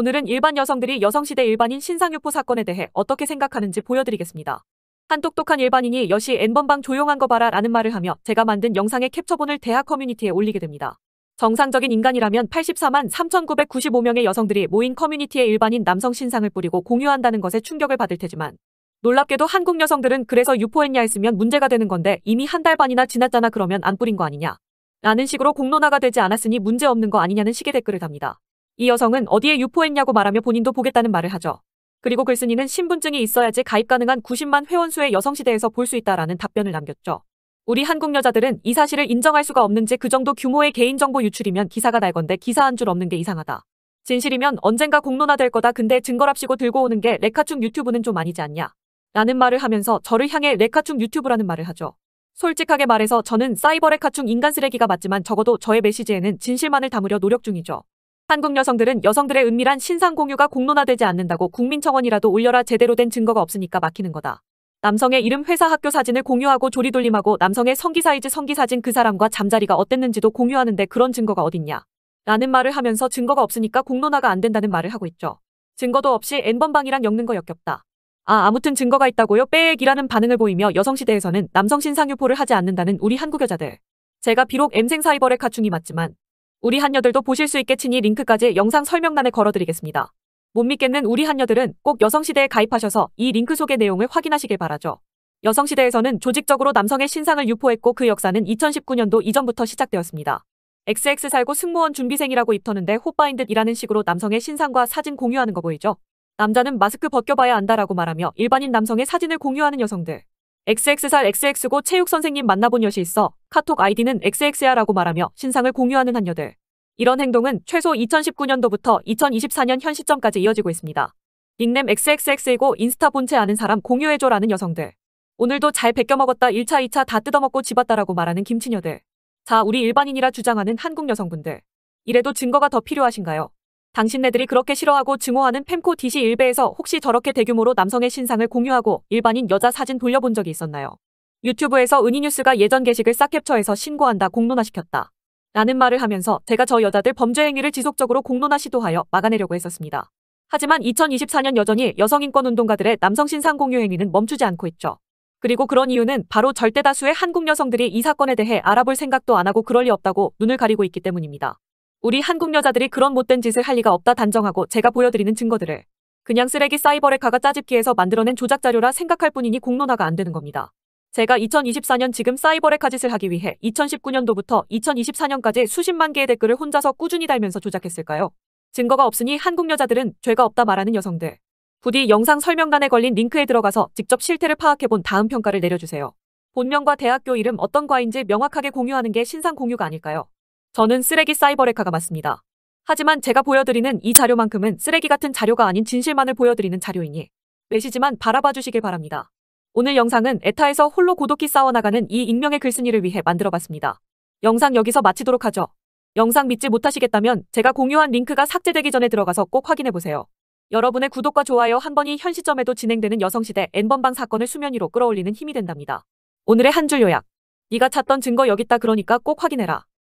오늘은 일반 여성들이 여성시대 일반인 신상유포 사건에 대해 어떻게 생각하는지 보여드리겠습니다. 한 똑똑한 일반인이 여시 N번방 조용한 거 봐라 라는 말을 하며 제가 만든 영상의 캡처본을 대학 커뮤니티에 올리게 됩니다. 정상적인 인간이라면 84만 3,995명의 여성들이 모인 커뮤니티에 일반인 남성 신상을 뿌리고 공유한다는 것에 충격을 받을 테지만 놀랍게도 한국 여성들은 그래서 유포했냐 했으면 문제가 되는 건데 이미 한 달 반이나 지났잖아 그러면 안 뿌린 거 아니냐 라는 식으로 공론화가 되지 않았으니 문제없는 거 아니냐는 식의 댓글을 답니다. 이 여성은 어디에 유포했냐고 말하며 본인도 보겠다는 말을 하죠. 그리고 글쓴이는 신분증이 있어야지 가입 가능한 90만 회원수의 여성시대에서 볼 수 있다라는 답변을 남겼죠. 우리 한국 여자들은 이 사실을 인정할 수가 없는지 그 정도 규모의 개인정보 유출이면 기사가 날 건데 기사 한 줄 없는 게 이상하다. 진실이면 언젠가 공론화될 거다 근데 증거랍시고 들고 오는 게 레카충 유튜브는 좀 아니지 않냐. 라는 말을 하면서 저를 향해 레카충 유튜브라는 말을 하죠. 솔직하게 말해서 저는 사이버 레카충 인간 쓰레기가 맞지만 적어도 저의 메시지에는 진실만을 담으려 노력 중이죠. 한국 여성들은 여성들의 은밀한 신상 공유가 공론화되지 않는다고 국민청원이라도 올려라 제대로 된 증거가 없으니까 막히는 거다. 남성의 이름 회사 학교 사진을 공유하고 조리돌림하고 남성의 성기 사이즈 성기 사진 그 사람과 잠자리가 어땠는지도 공유하는데 그런 증거가 어딨냐. 라는 말을 하면서 증거가 없으니까 공론화가 안 된다는 말을 하고 있죠. 증거도 없이 N번방이란 엮는 거 역겹다. 아 아무튼 증거가 있다고요 빼액이라는 반응을 보이며 여성시대에서는 남성 신상 유포를 하지 않는다는 우리 한국 여자들. 제가 비록 M생 사이버의 가충이 맞지만 우리 한녀들도 보실 수 있겠으니 링크까지 영상 설명란에 걸어드리겠습니다. 못 믿겠는 우리 한녀들은꼭 여성시대에 가입하셔서 이 링크 속의 내용을 확인하시길 바라죠. 여성시대에서는 조직적으로 남성의 신상을 유포했고 그 역사는 2019년도 이전부터 시작되었습니다. XX 살고 승무원 준비생이라고 입터는데 호빠인듯이라는 식으로 남성의 신상과 사진 공유하는 거 보이죠? 남자는 마스크 벗겨봐야 안다라고 말하며 일반인 남성의 사진을 공유하는 여성들. XX살 XX고 체육선생님 만나본 여시 있어 카톡 아이디는 XX야라고 말하며 신상을 공유하는 한녀들. 이런 행동은 최소 2019년도부터 2024년 현 시점까지 이어지고 있습니다. 닉넴임 XXX이고 인스타 본체 아는 사람 공유해줘라는 여성들. 오늘도 잘 베껴먹었다 1차 2차 다 뜯어먹고 집었다라고 말하는 김치녀들. 자 우리 일반인이라 주장하는 한국 여성분들. 이래도 증거가 더 필요하신가요? 당신네들이 그렇게 싫어하고 증오하는 펜코 DC 1배에서 혹시 저렇게 대규모로 남성의 신상을 공유하고 일반인 여자 사진 돌려본 적이 있었나요? 유튜브에서 은희뉴스가 예전 게시글 싹 캡처해서 신고한다 공론화시켰다. 라는 말을 하면서 제가 저 여자들 범죄 행위를 지속적으로 공론화 시도하여 막아내려고 했었습니다. 하지만 2024년 여전히 여성인권운동가들의 남성신상 공유 행위는 멈추지 않고 있죠. 그리고 그런 이유는 바로 절대 다수의 한국 여성들이 이 사건에 대해 알아볼 생각도 안 하고 그럴 리 없다고 눈을 가리고 있기 때문입니다. 우리 한국 여자들이 그런 못된 짓을 할 리가 없다 단정하고 제가 보여드리는 증거들을 그냥 쓰레기 사이버레카가 짜집기에서 만들어낸 조작 자료라 생각할 뿐이니 공론화가 안 되는 겁니다. 제가 2024년 지금 사이버렉 카짓을 하기 위해 2019년도부터 2024년까지 수십만 개의 댓글을 혼자서 꾸준히 달면서 조작했을까요? 증거가 없으니 한국 여자들은 죄가 없다 말하는 여성들. 부디 영상 설명란에 걸린 링크에 들어가서 직접 실태를 파악해본 다음 평가를 내려주세요. 본명과 대학교 이름 어떤 과인지 명확하게 공유하는 게 신상 공유가 아닐까요? 저는 쓰레기 사이버레카가 맞습니다. 하지만 제가 보여드리는 이 자료만큼은 쓰레기 같은 자료가 아닌 진실만을 보여드리는 자료이니 메시지만 바라봐 주시길 바랍니다. 오늘 영상은 에타에서 홀로 고독히 싸워나가는 이 익명의 글쓴이를 위해 만들어봤습니다. 영상 여기서 마치도록 하죠. 영상 믿지 못하시겠다면 제가 공유한 링크가 삭제되기 전에 들어가서 꼭 확인해보세요. 여러분의 구독과 좋아요 한 번이 현 시점에도 진행되는 여성시대 N번방 사건을 수면 위로 끌어올리는 힘이 된답니다. 오늘의 한 줄 요약. 네가 찾던 증거 여기 있다 그러니까 꼭 확인해라.